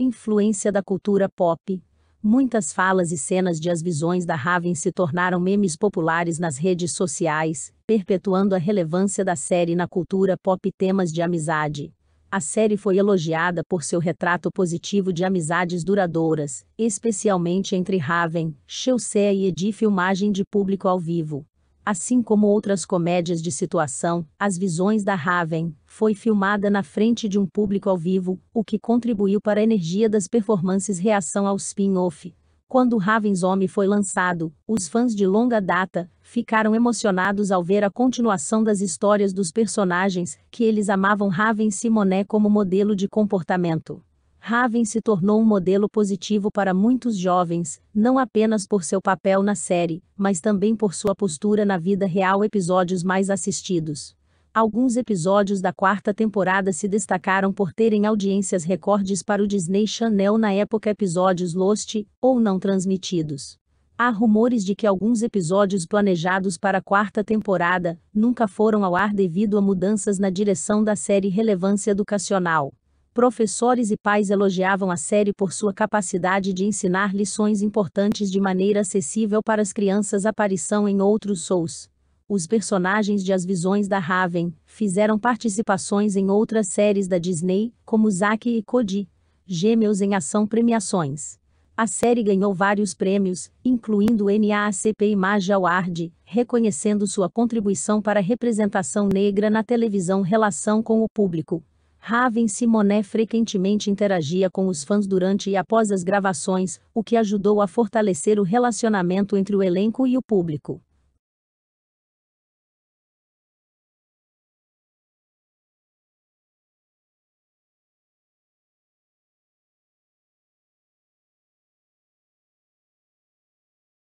Influência da cultura pop. Muitas falas e cenas de as visões da Raven se tornaram memes populares nas redes sociais, perpetuando a relevância da série na cultura pop e temas de amizade. A série foi elogiada por seu retrato positivo de amizades duradouras, especialmente entre Raven, Chelsea e Edi filmagem de público ao vivo. Assim como outras comédias de situação, As Visões da Raven foi filmada na frente de um público ao vivo, o que contribuiu para a energia das performances reação ao spin-off. Quando Raven's Home foi lançado, os fãs de longa data ficaram emocionados ao ver a continuação das histórias dos personagens que eles amavam Raven Simonet como modelo de comportamento. Raven se tornou um modelo positivo para muitos jovens, não apenas por seu papel na série, mas também por sua postura na vida real. Episódios mais assistidos. Alguns episódios da quarta temporada se destacaram por terem audiências recordes para o Disney Channel na época episódios Lost ou não transmitidos. Há rumores de que alguns episódios planejados para a quarta temporada nunca foram ao ar devido a mudanças na direção da série relevância educacional. Professores e pais elogiavam a série por sua capacidade de ensinar lições importantes de maneira acessível para as crianças. Aparição em outros shows. Os personagens de As Visões da Raven fizeram participações em outras séries da Disney, como Zack e Cody, Gêmeos em Ação Premiações. A série ganhou vários prêmios, incluindo o NAACP Image Award, reconhecendo sua contribuição para a representação negra na televisão relação com o público. Raven Simoné frequentemente interagia com os fãs durante e após as gravações, o que ajudou a fortalecer o relacionamento entre o elenco e o público.